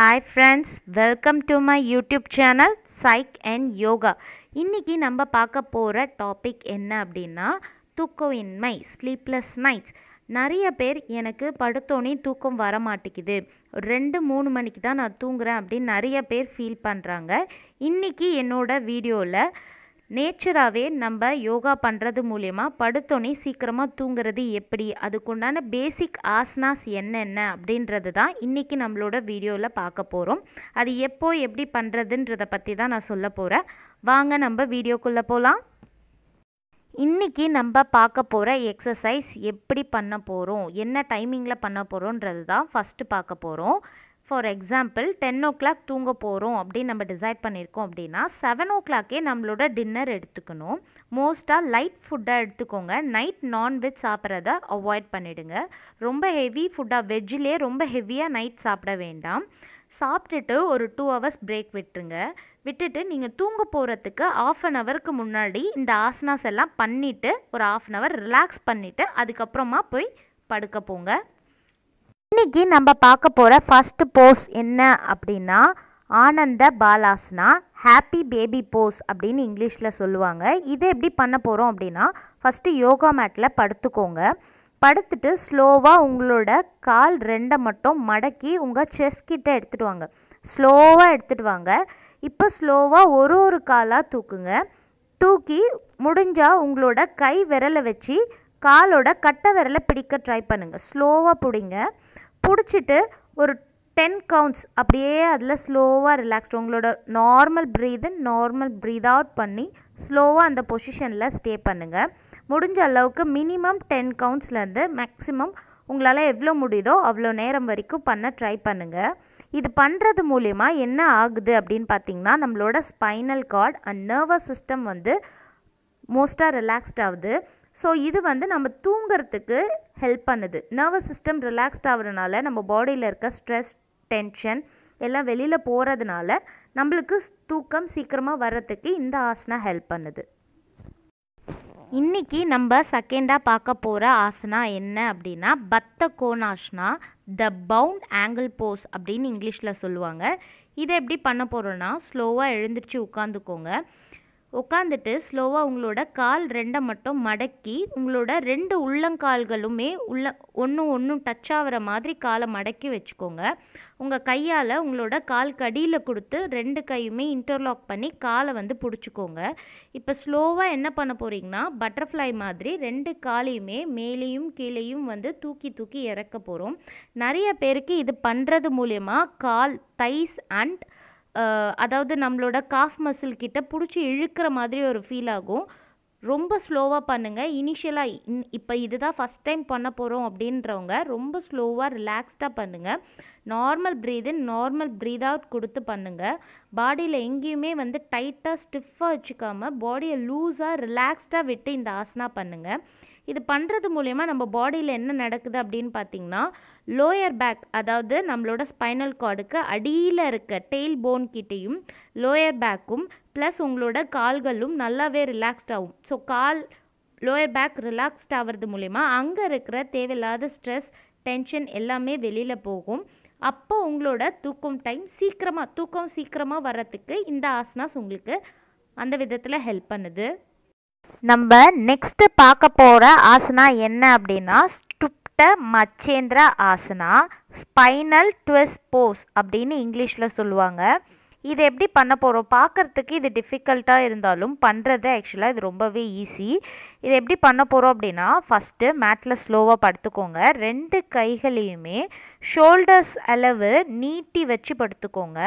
hi friends welcome to my YouTube channel psych and yoga இன்றைக்கி நம்ம பார்க்க போகிற டாபிக் என்ன அப்படின்னா தூக்கமின்மை ஸ்லீப்லெஸ் நைட்ஸ் நிறைய பேர் எனக்கு படுத்தோன்னே தூக்கம் வர மாட்டேங்குது ரெண்டு மூணு மணிக்கு தான் நான் தூங்குறேன் அப்படின்னு நிறைய பேர் ஃபீல் பண்ணுறாங்க இன்றைக்கி என்னோடய வீடியோவில் நேச்சுராகவே நம்ம யோகா பண்ணுறது மூலயமா படுத்தோன்னே சீக்கிரமாக தூங்குறது எப்படி அதுக்குண்டான பேசிக் ஆசனாஸ் என்னென்ன அப்படின்றது தான் இன்றைக்கி நம்மளோட வீடியோவில் பார்க்க போகிறோம் அது எப்போ எப்படி பண்ணுறதுன்றதை பற்றி தான் நான் சொல்ல போகிறேன் வாங்க நம்ம வீடியோக்குள்ளே போகலாம் இன்றைக்கி நம்ம பார்க்க போகிற எக்ஸசைஸ் எப்படி பண்ண போகிறோம் என்ன டைமிங்கில் பண்ண போகிறோன்றது தான் ஃபஸ்ட்டு பார்க்க போகிறோம் for example ten o'clock தூங்க போகிறோம் அப்படின்னு நம்ம டிசைட் பண்ணியிருக்கோம் அப்படின்னா செவன் ஓ கிளாக்கே நம்மளோட டின்னர் எடுத்துக்கணும் மோஸ்ட்டாக லைட் ஃபுட்டாக எடுத்துக்கோங்க நைட் நான்வெஜ் சாப்பிட்றத அவாய்ட் பண்ணிவிடுங்க ரொம்ப ஹெவி ஃபுட்டாக வெஜ்ஜிலே ரொம்ப ஹெவியாக நைட் சாப்பிட வேண்டாம் சாப்பிட்டுட்டு ஒரு டூ ஹவர்ஸ் பிரேக் விட்டுருங்க விட்டுட்டு நீங்கள் தூங்க போகிறதுக்கு ஆஃப் அன் ஹவருக்கு முன்னாடி இந்த ஆசனாஸ் எல்லாம் பண்ணிவிட்டு ஒரு ஆஃப் அன் ஹவர் ரிலாக்ஸ் பண்ணிவிட்டு அதுக்கப்புறமா போய் படுக்க போங்க இன்றைக்கி நம்ம பார்க்க போகிற ஃபஸ்ட்டு போஸ் என்ன அப்படின்னா ஆனந்த பாலாஸ்னா ஹாப்பி பேபி போஸ் அப்படின்னு இங்கிலீஷில் சொல்லுவாங்க இதை எப்படி பண்ண போகிறோம் அப்படின்னா ஃபஸ்ட்டு யோகா மேட்டில் படுத்துக்கோங்க படுத்துட்டு ஸ்லோவாக உங்களோட கால் ரெண்டை மட்டும் மடக்கி உங்கள் செஸ் கிட்ட எடுத்துகிட்டு வாங்க ஸ்லோவாக எடுத்துகிட்டு வாங்க இப்போ ஸ்லோவாக ஒரு ஒரு காலாக தூக்குங்க தூக்கி முடிஞ்சால் உங்களோட கை விரலை வச்சு காலோட கட்டை விரலை பிடிக்க ட்ரை பண்ணுங்கள் ஸ்லோவாக பிடிங்க பிடிச்சிட்டு ஒரு டென் கவுண்ட்ஸ் அப்படியே அதில் ஸ்லோவாக ரிலாக்ஸ்டு உங்களோட normal breath normal breath out பண்ணி ஸ்லோவாக அந்த பொசிஷனில் ஸ்டே பண்ணுங்கள் முடிஞ்ச அளவுக்கு மினிமம் டென் கவுண்ட்ஸ்லேருந்து மேக்ஸிமம் உங்களால் எவ்வளோ முடியுதோ அவ்வளோ நேரம் வரைக்கும் பண்ண ட்ரை பண்ணுங்கள் இது பண்ணுறது மூலிமா என்ன ஆகுது அப்படின்னு பார்த்தீங்கன்னா நம்மளோட spinal cord and nervous system வந்து மோஸ்ட்டாக ரிலாக்ஸ்ட் ஆகுது ஸோ இது வந்து நம்ம தூங்கிறதுக்கு ஹெல்ப் பண்ணுது நர்வஸ் சிஸ்டம் ரிலாக்ஸ்ட் ஆகுறதுனால நம்ம பாடியில் இருக்க ஸ்ட்ரெஸ் டென்ஷன் எல்லாம் வெளியில் போகிறதுனால நம்மளுக்கு தூக்கம் சீக்கிரமாக வர்றதுக்கு இந்த ஆசனா ஹெல்ப் பண்ணுது இன்றைக்கி நம்ம செகண்டாக பார்க்க போகிற ஆசனா என்ன அப்படின்னா Baddha Konasana the bound angle pose அப்படின்னு இங்கிலீஷில் சொல்லுவாங்க இதை எப்படி பண்ண போகிறோன்னா ஸ்லோவாக எழுந்திரிச்சு உட்காந்துக்கோங்க உட்காந்துட்டு ஸ்லோவாக உங்களோட கால் ரெண்டை மட்டும் மடக்கி உங்களோட ரெண்டு உள்ளங்கால்களுமே உள்ள ஒன்றும் ஒன்றும் டச் ஆகிற மாதிரி காலை மடக்கி வச்சுக்கோங்க உங்கள் கையால் உங்களோட கால் கடியில் கொடுத்து ரெண்டு கையுமே இன்டர்லாக் பண்ணி காலை வந்து பிடிச்சிக்கோங்க இப்போ ஸ்லோவாக என்ன பண்ண போகிறீங்கன்னா பட்டர்ஃப்ளை மாதிரி ரெண்டு காலையுமே மேலேயும் கீழேயும் வந்து தூக்கி தூக்கி இறக்க போகிறோம் நிறைய பேருக்கு இது பண்ணுறது மூலயமா கால் தைஸ் அண்ட் அதாவது நம்மளோட காஃப் மசில் கிட்ட பிடிச்சி இழுக்கிற மாதிரி ஒரு ஃபீல் ஆகும் ரொம்ப ஸ்லோவாக பண்ணுங்கள் இனிஷியலாக இன் இப்போ இதுதான் ஃபஸ்ட் டைம் பண்ண போகிறோம் அப்படின்றவங்க ரொம்ப ஸ்லோவாக ரிலாக்ஸ்டாக பண்ணுங்கள் normal breath in normal breath out கொடுத்து பண்ணுங்கள் பாடியில் எங்கேயுமே வந்து டைட்டாக ஸ்டிஃபாக வச்சுக்காமல் பாடியை லூஸாக ரிலாக்ஸ்டாக விட்டு இந்த ஆசனா பண்ணுங்கள் இது பண்ணுறது மூலயமா நம்ம பாடியில் என்ன நடக்குது அப்படின்னு பார்த்திங்கன்னா லோயர் பேக் அதாவது நம்மளோட ஸ்பைனல் கார்டுக்கு அடியில் இருக்க டெய்ல் போன் கிட்டேயும் லோயர் பேக்கும் ப்ளஸ் உங்களோட கால்களும் நல்லாவே ரிலாக்ஸ்ட் ஆகும் ஸோ கால் லோயர் பேக் ரிலாக்ஸ்ட் ஆகிறது மூலிமா அங்கே இருக்கிற தேவையில்லாத ஸ்ட்ரெஸ் டென்ஷன் எல்லாமே வெளியில் போகும் அப்போ உங்களோட தூக்கம் டைம் சீக்கிரமாக தூக்கம் சீக்கிரமாக வர்றதுக்கு இந்த ஆசனாஸ் உங்களுக்கு அந்த விதத்தில் ஹெல்ப் பண்ணுது நம்ம நெக்ஸ்ட்டு பார்க்க போகிற ஆசனா என்ன அப்படின்னா ஸ்டுப்ட Matsyendra asana spinal twist pose அப்படின்னு இங்கிலீஷில் சொல்லுவாங்க இது எப்படி பண்ண போகிறோம் பார்க்குறதுக்கு இது டிஃபிகல்ட்டாக இருந்தாலும் பண்ணுறது ஆக்சுவலாக இது ரொம்பவே ஈஸி இது எப்படி பண்ண போகிறோம் அப்படின்னா ஃபஸ்ட்டு மேட்டில் ஸ்லோவாக படுத்துக்கோங்க ரெண்டு கைகளையுமே ஷோல்டர்ஸ் அளவு நீட்டி வச்சு படுத்துக்கோங்க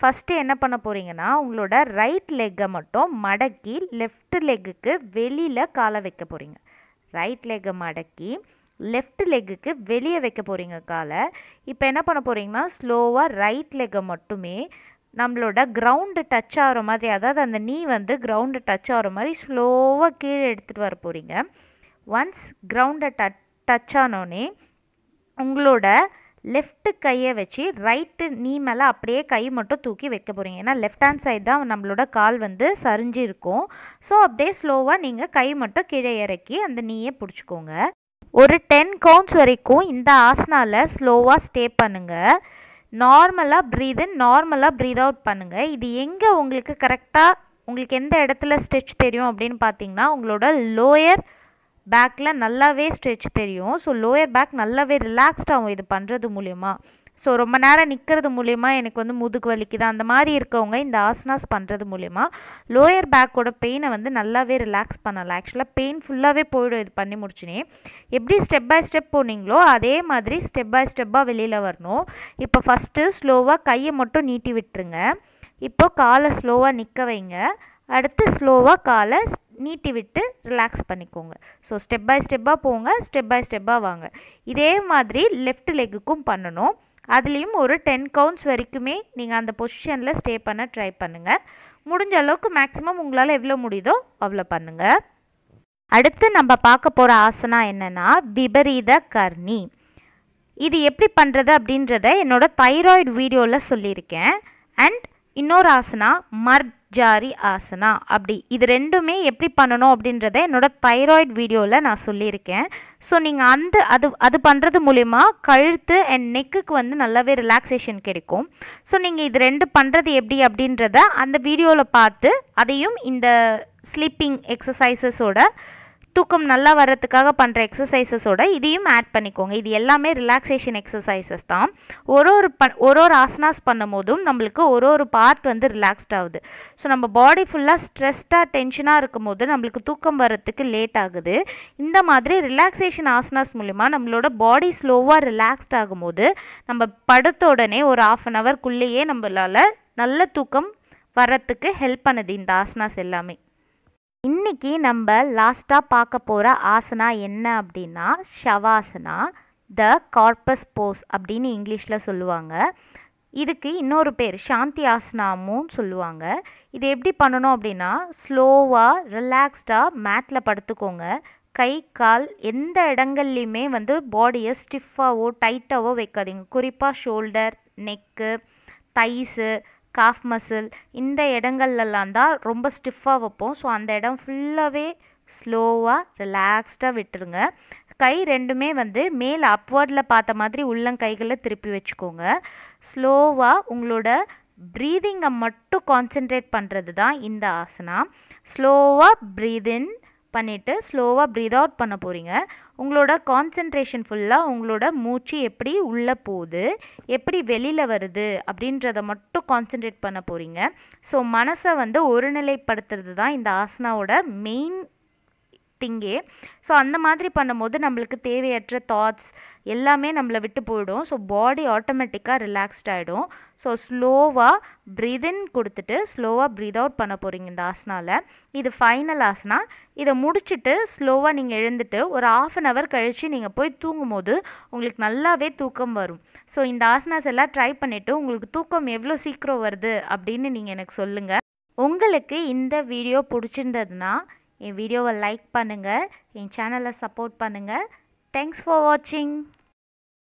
ஃபஸ்ட்டு என்ன பண்ண போகிறீங்கன்னா உங்களோட ரைட் லெக்கை மட்டும் மடக்கி லெஃப்ட் லெக்குக்கு வெளியில் காலை வைக்க போகிறீங்க ரைட் லெக்கை மடக்கி லெஃப்ட் லெக்குக்கு வெளியே வைக்க போகிறீங்க காலை இப்போ என்ன பண்ண போகிறீங்கன்னா ஸ்லோவாக ரைட் லெக்கை மட்டுமே நம்மளோட கிரவுண்டு டச் ஆகிற மாதிரி அதாவது அந்த நீ வந்து கிரவுண்டு டச் ஆகிற மாதிரி ஸ்லோவாக கீழே எடுத்துகிட்டு வர போகிறீங்க ஒன்ஸ் கிரவுண்டை ட டச் ஆனோடனே உங்களோட லெஃப்ட்டு கையை வச்சு ரைட்டு நீ மேலே அப்படியே கை மட்டும் தூக்கி வைக்க போகிறீங்க ஏன்னா லெஃப்ட் ஹேண்ட் சைடு தான் நம்மளோட கால் வந்து சரிஞ்சிருக்கும் ஸோ அப்படியே ஸ்லோவாக நீங்கள் கை மட்டும் கீழே இறக்கி அந்த நீயை பிடிச்சிக்கோங்க ஒரு டென் கவுண்ட்ஸ் வரைக்கும் இந்த ஆசனாவில் ஸ்லோவாக ஸ்டே பண்ணுங்கள் நார்மலாக ப்ரீத் இன் நார்மலாக ப்ரீத் அவுட் பண்ணுங்கள் இது எங்கே உங்களுக்கு கரெக்டாக உங்களுக்கு எந்த இடத்துல ஸ்ட்ரெச் தெரியும் அப்படின்னு பார்த்தீங்கன்னா உங்களோட லோயர் பேக்கில் நல்லாவே ஸ்ட்ரெச் தெரியும் ஸோ லோயர் பேக் நல்லாவே ரிலாக்ஸ்டாகும் இது பண்ணுறது மூலிமா ஸோ ரொம்ப நேரம் நிற்கிறது மூலிமா எனக்கு வந்து முதுகு வலிக்குது அந்த மாதிரி இருக்கிறவங்க இந்த ஆசனாஸ் பண்ணுறது மூலிமா லோயர் பேக்கோட பெயினை வந்து நல்லாவே ரிலாக்ஸ் பண்ணலாம் ஆக்சுவலாக பெயின் ஃபுல்லாகவே போயிடும் இது பண்ணி முடிச்சுனே எப்படி ஸ்டெப் பை ஸ்டெப் போனீங்களோ அதே மாதிரி ஸ்டெப் பை ஸ்டெப்பாக வெளியில் வரணும் இப்போ ஃபஸ்ட்டு ஸ்லோவாக கையை மட்டும் நீட்டி விட்டுருங்க இப்போ காலை ஸ்லோவாக நிற்க வைங்க அடுத்து ஸ்லோவாக காலை நீட்டி விட்டு ரிலாக்ஸ் பண்ணிக்கோங்க ஸோ ஸ்டெப் பை ஸ்டெப்பாக போங்க ஸ்டெப் பை ஸ்டெப்பாக வாங்க இதே மாதிரி லெஃப்ட் லெக்குக்கும் பண்ணணும் அதுலேயும் ஒரு டென் கவுண்ட்ஸ் வரைக்குமே நீங்கள் அந்த பொசிஷனில் ஸ்டே பண்ண ட்ரை பண்ணுங்கள் முடிஞ்ச அளவுக்கு மேக்ஸிமம் உங்களால் எவ்வளோ முடியுதோ அவ்வளோ பண்ணுங்கள் அடுத்து நம்ம பார்க்க போகிற ஆசனா என்னென்னா விபரீத கர்ணி இது எப்படி பண்ணுறது அப்படின்றத என்னோடய தைராய்டு வீடியோவில் சொல்லியிருக்கேன் அண்ட் இன்னொரு ஆசனா மர்ஜாரி ஆசனா அப்படி இது ரெண்டுமே எப்படி பண்ணணும் அப்படின்றத என்னோடய தைராய்டு வீடியோவில் நான் சொல்லியிருக்கேன் ஸோ நீங்கள் அந்த அது அது பண்ணுறது மூலிமா கழுத்து அண்ட் நெக்குக்கு வந்து நல்லாவே ரிலாக்ஸேஷன் கிடைக்கும் ஸோ நீங்கள் இது ரெண்டு பண்ணுறது எப்படி அப்படின்றத அந்த வீடியோவில் பார்த்து அதையும் இந்த ஸ்லீப்பிங் எக்ஸசைசஸோட தூக்கம் நல்லா வர்றதுக்காக பண்ணுற எக்ஸசைசஸோட இதையும் ஆட் பண்ணிக்கோங்க இது எல்லாமே ரிலாக்ஸேஷன் எக்ஸசைசஸ் தான் ஒரு ஒரு ப ஒரு ஒரு ஆசனாஸ் பண்ணும்போதும் நம்மளுக்கு ஒரு ஒரு பார்ட் வந்து ரிலாக்ஸ்ட் ஆகுது ஸோ நம்ம பாடி ஃபுல்லாக ஸ்ட்ரெஸ்டாக டென்ஷனாக இருக்கும்போது நம்மளுக்கு தூக்கம் வர்றதுக்கு லேட் ஆகுது இந்த மாதிரி ரிலாக்ஸேஷன் ஆசனாஸ் மூலிமா நம்மளோட பாடி ஸ்லோவாக ரிலாக்ஸ்ட் ஆகும்போது நம்ம படுத்த உடனே ஒரு ஆஃப் அன் ஹவர்க்குள்ளேயே நம்மளால் நல்ல தூக்கம் வர்றதுக்கு ஹெல்ப் பண்ணுது இந்த ஆசனாஸ் எல்லாமே இன்னைக்கு நம்ம லாஸ்ட்டாக பார்க்க போகிற ஆசனா என்ன அப்படின்னா ஷவாசனா த கார்பஸ் போஸ் அப்படின்னு இங்கிலீஷில் சொல்லுவாங்க இதுக்கு இன்னொரு பேர் சாந்தி ஆசனாமும் சொல்லுவாங்க இது எப்படி பண்ணணும் அப்படின்னா ஸ்லோவாக ரிலாக்ஸ்டாக மேட்டில் படுத்துக்கோங்க கை கால் எந்த இடங்கள்லையுமே வந்து பாடியை ஸ்டிஃபாகவோ டைட்டாகவோ வைக்காதீங்க குறிப்பாக shoulder neck thighs calf muscle இந்த இடங்கள்லலாம் தான் ரொம்ப ஸ்டிஃபாக வைப்போம் ஸோ அந்த இடம் ஃபுல்லாகவே ஸ்லோவாக ரிலாக்ஸ்டாக விட்டுருங்க கை ரெண்டுமே வந்து மேல் அப்வர்டில் பார்த்த மாதிரி உள்ளங்கைகளை திருப்பி வச்சுக்கோங்க ஸ்லோவாக உங்களோட ப்ரீதிங்கை மட்டும் கான்சென்ட்ரேட் பண்ணுறது தான் இந்த ஆசனா ஸ்லோவாக ப்ரீத் பண்ணிவிட்டு ஸ்லோவாக ப்ரீத் அவுட் பண்ண போகிறீங்க உங்களோட கான்சென்ட்ரேஷன் ஃபுல்லாக உங்களோட மூச்சு எப்படி உள்ளே போகுது எப்படி வெளியில் வருது அப்படின்றத மட்டும் கான்சென்ட்ரேட் பண்ண போகிறீங்க ஸோ மனசை வந்து ஒருநிலைப்படுத்துறது தான் இந்த ஆசனாவோட மெயின் ஸ்டார்டிங்கே ஸோ அந்த மாதிரி பண்ணும்போது நம்மளுக்கு தேவையற்ற தாட்ஸ் எல்லாமே நம்மளை விட்டு போயிடும் ஸோ பாடி ஆட்டோமேட்டிக்காக ரிலாக்ஸ்ட் ஆகிடும் ஸோ ஸ்லோவாக ப்ரீதின் கொடுத்துட்டு ஸ்லோவாக ப்ரீத் அவுட் பண்ண போகிறீங்க இந்த ஆசனாவில் இது ஃபைனல் ஆசனா இதை முடிச்சுட்டு ஸ்லோவாக நீங்கள் எழுந்துட்டு ஒரு ஆஃப் அன் ஹவர் கழித்து நீங்கள் போய் தூங்கும் போது உங்களுக்கு நல்லாவே தூக்கம் வரும் ஸோ இந்த ஆசனாஸ் எல்லாம் ட்ரை பண்ணிவிட்டு உங்களுக்கு தூக்கம் எவ்வளோ சீக்கிரம் வருது அப்படின்னு நீங்கள் எனக்கு சொல்லுங்கள் உங்களுக்கு இந்த வீடியோ பிடிச்சிருந்ததுன்னா என் வீடியோவை லைக் பண்ணுங்கள் என் சேனலை சப்போர்ட் பண்ணுங்கள் தேங்க்ஸ் ஃபார் வாட்சிங்